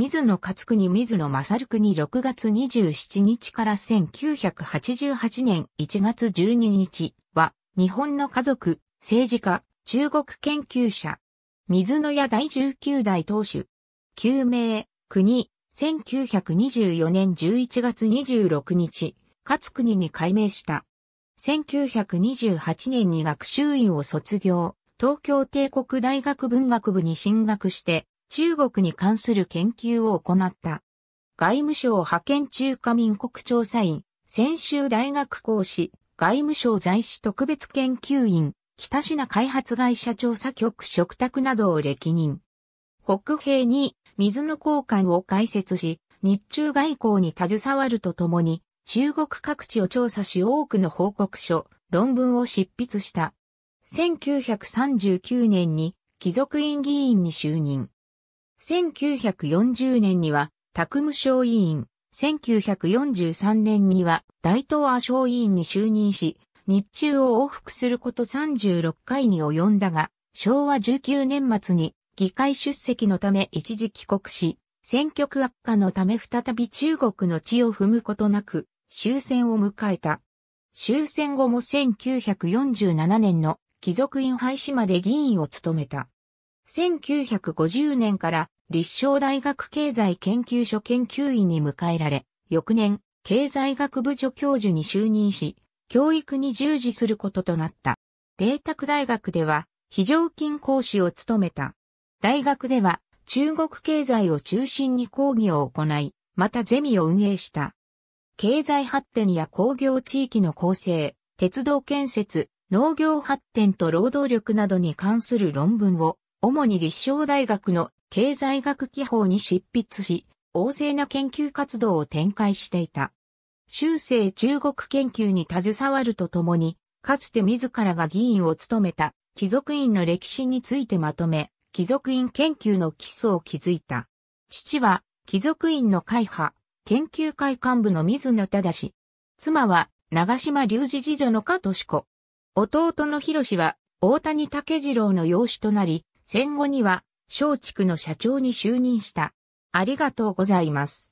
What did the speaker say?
水野勝国水野正国6月27日から1988年1月12日は、日本の家族、政治家、中国研究者、水野屋第19代当主、旧名、国、1924年11月26日、勝国に改名した。1928年に学習院を卒業、東京帝国大学文学部に進学して、中国に関する研究を行った。外務省派遣中華民国調査員、専修大学講師、外務省在資特別研究員、北品開発会社調査局嘱託などを歴任。北平に水の交換を開設し、日中外交に携わるとともに、中国各地を調査し多くの報告書、論文を執筆した。1939年に貴族院議員に就任。1940年には、拓務省委員、1943年には大東亜省委員に就任し、日中を往復すること36回に及んだが、昭和19年末に議会出席のため一時帰国し、選挙区悪化のため再び中国の地を踏むことなく終戦を迎えた。終戦後も1947年の貴族院廃止まで議員を務めた。1950年から立正大学経済研究所研究員に迎えられ、翌年、経済学部助教授に就任し、教育に従事することとなった。麗澤大学では、非常勤講師を務めた。大学では、中国経済を中心に講義を行い、またゼミを運営した。経済発展や工業地域の構成、鉄道建設、農業発展と労働力などに関する論文を主に立正大学の経済学技法に執筆し、旺盛な研究活動を展開していた。修正中国研究に携わるとともに、かつて自らが議員を務めた貴族院の歴史についてまとめ、貴族院研究の基礎を築いた。父は貴族院の会派、研究会幹部の水野忠。妻は長島隆二次女の加敏子。弟の博は大谷武次郎の養子となり、戦後には、松竹の社長に就任した。ありがとうございます。